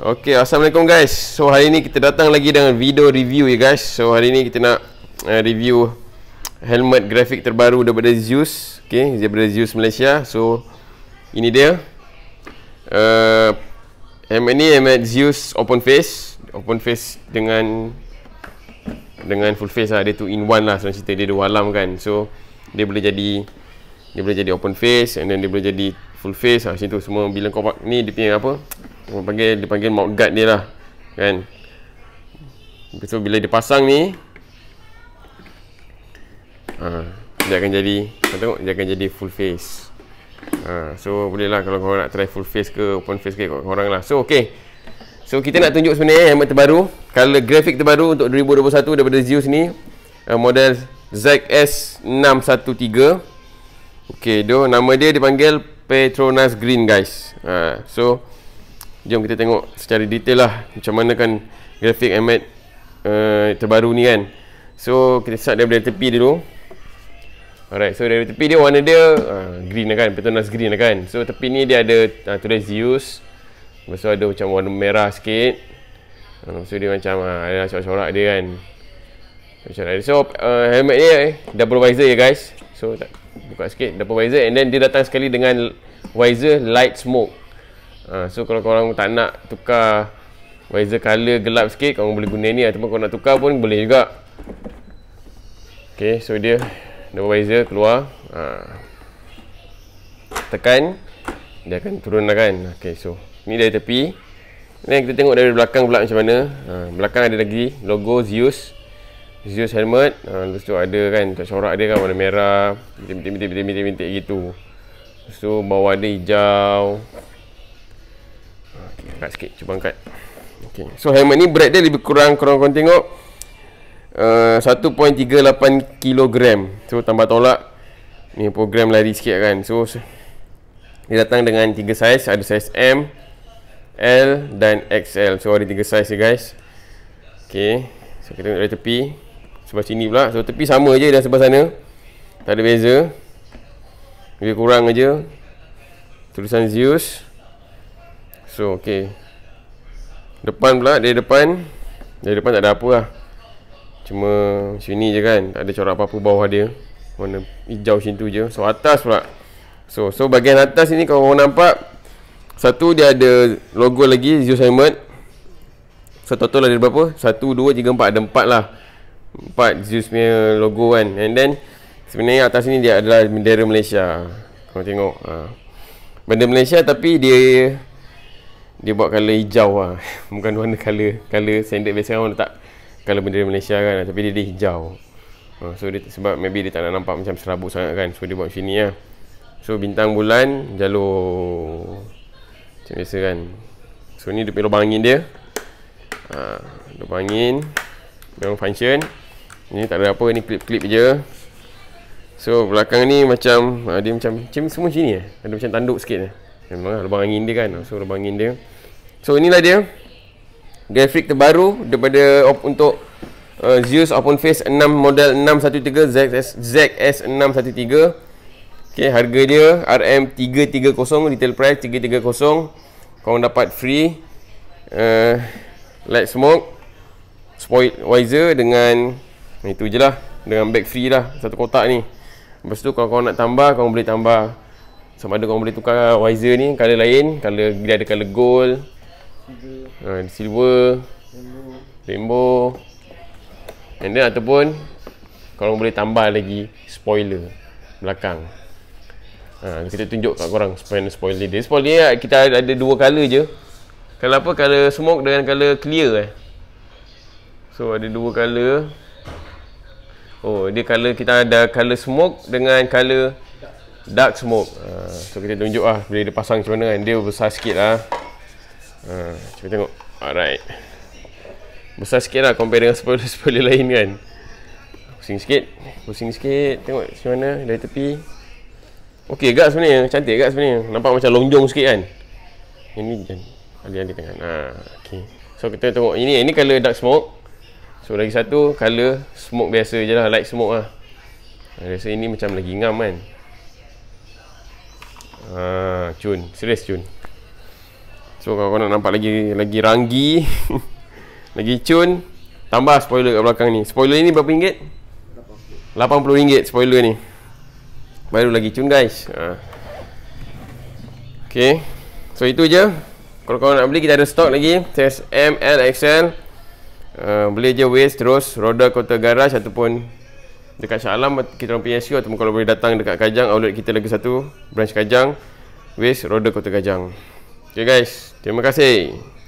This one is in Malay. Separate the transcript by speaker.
Speaker 1: Okay, Assalamualaikum guys So hari ni kita datang lagi dengan video review ya guys So hari ni kita nak uh, review Helmet grafik terbaru daripada Zeus Okay, daripada Zeus Malaysia So Ini dia uh, Helmet ni helmet Zeus open face Open face dengan Dengan full face lah Dia tu in one lah Sebenarnya cerita dia dua alam kan So Dia boleh jadi Dia boleh jadi open face And then dia boleh jadi full face lah Macam tu semua Bila kau ni dia punya apa Orang panggil dipanggil mount guard dia lah kan so bila dia pasang ni ha, dia akan jadi kau tengok dia akan jadi full face ha, so boleh lah kalau korang nak try full face ke open face ke orang lah so okay. so kita nak tunjuk sebenarnya eh, helmet terbaru color grafik terbaru untuk 2021 daripada Zeus ni eh, model ZS613 ok tu nama dia dipanggil Petronas Green guys ha, so so jom kita tengok secara detail lah macam mana kan grafik Ahmad uh, eh, terbaru ni kan so kita start daripada tepi dulu alright so dari tepi dia warna dia uh, green lah kan petunas green lah kan so tepi ni dia ada uh, tulis Zeus lepas tu ada macam warna merah sikit uh, so dia macam uh, ada corak-corak dia kan macam ada so uh, helmet ni eh, double visor ya guys so tak, buka sikit double visor and then dia datang sekali dengan visor light smoke ha, So kalau korang tak nak tukar Visor colour gelap sikit Korang boleh guna ni Ataupun lah. korang nak tukar pun boleh juga Okay so dia Double visor keluar ha. Tekan Dia akan turun lah kan Okay so Ni dari tepi Ni kita tengok dari belakang pula macam mana ha, Belakang ada lagi Logo Zeus Zeus helmet ha, Lepas tu ada kan Tak corak dia kan warna merah Bintik-bintik-bintik-bintik gitu Lepas tu bawah ada hijau Angkat sikit Cuba angkat okay. So hammer ni berat dia lebih kurang kurang kurang tengok uh, 1.38 kilogram. So tambah tolak Ni program lari sikit kan So, Dia datang dengan 3 saiz Ada saiz M L Dan XL So ada 3 saiz ni guys Okay So kita tengok dari tepi Sebelah sini pula So tepi sama je dan sebelah sana Tak ada beza Lebih kurang aja. Tulisan Zeus Zeus So ok Depan pula Dari depan Dari depan tak ada apa lah Cuma Sini je kan Tak ada corak apa-apa bawah dia Warna hijau macam tu je So atas pula So so bagian atas ni Kalau korang nampak Satu dia ada Logo lagi Zio Simon So total ada berapa Satu, dua, tiga, empat Ada empat lah Empat Zeus punya logo kan And then Sebenarnya atas ni dia adalah bendera Malaysia Kau tengok ha. Benda Malaysia tapi dia dia buat colour hijau lah bukan warna colour colour standard biasa orang tak colour benda Malaysia kan tapi dia, dia hijau uh, so dia, sebab maybe dia tak nak nampak macam serabut sangat kan so dia buat macam ni lah so bintang bulan jalur macam biasa kan so ni dia punya lubang angin dia uh, lubang angin memang function ni tak ada apa ni clip-clip je so belakang ni macam uh, dia macam, macam semua macam ni eh ada macam tanduk sikit eh Memang lah lubang angin dia kan So lubang angin dia So inilah dia Grafik terbaru Daripada Untuk uh, Zeus Open Face 6 Model 613 ZS613 ZS Okay harga dia RM330 Retail price 330 Korang dapat free uh, Light smoke Spoil wiser Dengan Itu je lah Dengan bag free lah Satu kotak ni Lepas tu kalau korang nak tambah Korang boleh tambah sama ada korang boleh tukar wiser ni color lain color dia ada color gold silver, uh, silver rainbow. rainbow and then ataupun korang boleh tambah lagi spoiler belakang Ha, kita tunjuk kat korang spoiler spoiler dia. Spoiler dia kita ada dua color je. Kalau apa color smoke dengan color clear eh. So ada dua color. Oh, dia color kita ada color smoke dengan color dark smoke uh, so kita tunjuk lah bila dia pasang macam mana kan dia besar sikit lah uh, cuba tengok alright besar sikit lah compare dengan spoiler-spoiler lain kan pusing sikit pusing sikit tengok macam mana dari tepi ok agak sebenarnya cantik agak sebenarnya nampak macam longjong sikit kan yang ni alih-alih ali tangan ah, okay. so kita tengok ini ini color dark smoke so lagi satu color smoke biasa je lah light smoke lah I ah, rasa ini macam lagi ngam kan Ah, cun serius cun so kalau korang nak nampak lagi lagi ranggi lagi cun tambah spoiler kat belakang ni spoiler ni berapa ringgit? RM80 RM80 spoiler ni baru lagi cun guys ha. ok so itu je kalau korang nak beli kita ada stok lagi test M, L, XL uh, ah, beli je waste terus roda kota garage ataupun dekat Shah Alam kita orang punya SU ataupun kalau boleh datang dekat Kajang outlet kita lagi satu branch Kajang Waste Roda Kota Kajang Okay guys, terima kasih.